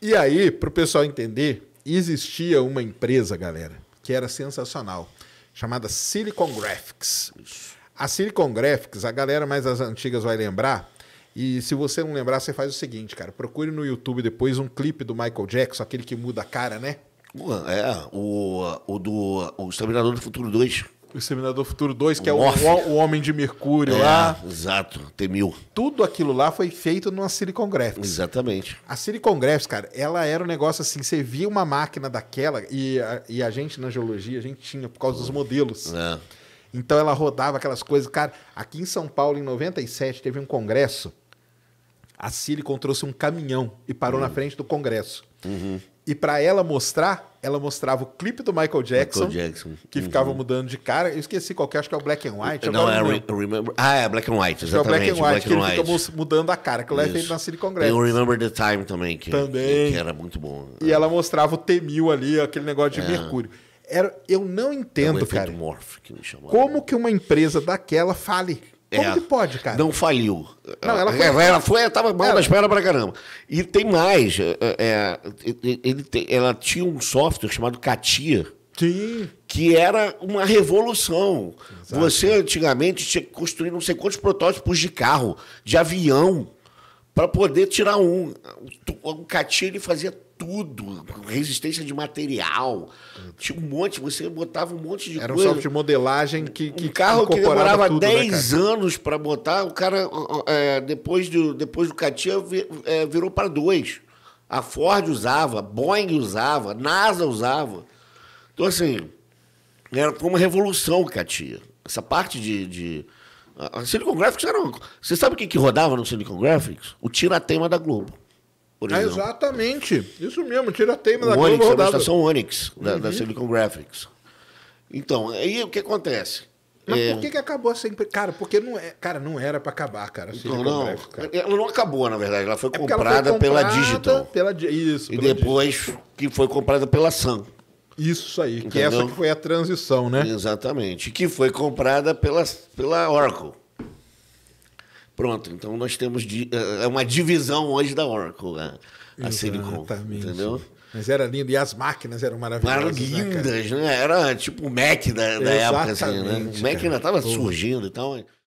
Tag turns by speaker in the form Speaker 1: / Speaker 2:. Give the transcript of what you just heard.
Speaker 1: E aí, para o pessoal entender, existia uma empresa, galera, que era sensacional, chamada Silicon Graphics. A Silicon Graphics, a galera mais das antigas vai lembrar. E se você não lembrar, você faz o seguinte, cara. Procure no YouTube depois um clipe do Michael Jackson, aquele que muda a cara, né?
Speaker 2: É, o, o do
Speaker 1: o Exterminador do Futuro 2. O Exterminador Futuro 2, que é o, o, Homem de Mercúrio é, lá. Exato, tem mil. Tudo aquilo lá foi feito numa Silicon Graphics. Exatamente. A Silicon Graphics, cara, ela era um negócio assim, você via uma máquina daquela, e a, e a gente na geologia, a gente tinha por causa dos modelos. É. Então ela rodava aquelas coisas. Cara, aqui em São Paulo, em 97, teve um congresso. A Silicon trouxe um caminhão e parou uhum. na hum. frente do congresso. Uhum. E para ela mostrar, ela mostrava o clipe do Michael Jackson, Michael
Speaker 2: Jackson. que uhum. ficava
Speaker 1: mudando de cara. Eu esqueci qual que é, acho que é o Black and White. Não, é
Speaker 2: Remember. Ah, é Black and White, exatamente. é o Black and White, Black que and ele White.
Speaker 1: fica mudando a cara, que lá é feito na Cine Congress. Tem o
Speaker 2: Remember the Time também, que, também. que era muito bom.
Speaker 1: E é. ela mostrava o T-1000 ali, aquele negócio de é. mercúrio. Era, eu não entendo, é um
Speaker 2: cara. Morph, que me
Speaker 1: como que uma empresa daquela fale? Como é, que pode,
Speaker 2: cara? Não faliu. Não, ela, é, foi... ela foi, mal ela... espera pra caramba. E tem mais. É, é ele tem, ela tinha um software chamado Katia. Sim. Que era uma revolução. Exato. Você antigamente tinha que construir não sei quantos protótipos de carro, de avião para poder tirar um. O Catilho fazia tudo, resistência de material. Tinha um monte, você botava um monte de Era coisa. Era um software de
Speaker 1: modelagem que, que um carro que demorava 10
Speaker 2: né, anos para botar, o cara, é, depois, do, depois do Catia, é, virou para dois. A Ford usava, Boeing usava, NASA usava. Então, assim, era uma revolução o Catia. Essa parte de, de a Silicon Graphics era uma... Você sabe o que, que rodava no Silicon Graphics? O Tiratema da Globo. Ah,
Speaker 1: exatamente. Isso mesmo, Tiratema o da Globo rodava. É a estação
Speaker 2: Onyx, da, uhum. da, Silicon Graphics. Então, aí
Speaker 1: o que acontece? Mas é... por que, que acabou essa empresa? Cara, porque não, é... cara, não era para acabar, cara. Então não, Graphics,
Speaker 2: cara. Ela não acabou, na verdade. Ela foi, comprada, é ela foi comprada pela Digital. Pela... Isso, e pela depois Digital. que foi comprada pela Sun. Isso aí, Entendeu? que essa que foi a transição, né? Exatamente, que foi comprada pela, pela Oracle. Pronto, então nós temos di, eh, é uma divisão hoje da Oracle, a, né? a Silicon, entendeu?
Speaker 1: Mas era lindo, e as máquinas eram maravilhosas. Eram lindas, né, né? Era tipo o Mac da, da época, assim, né? O Mac ainda estava surgindo
Speaker 2: e então... tal.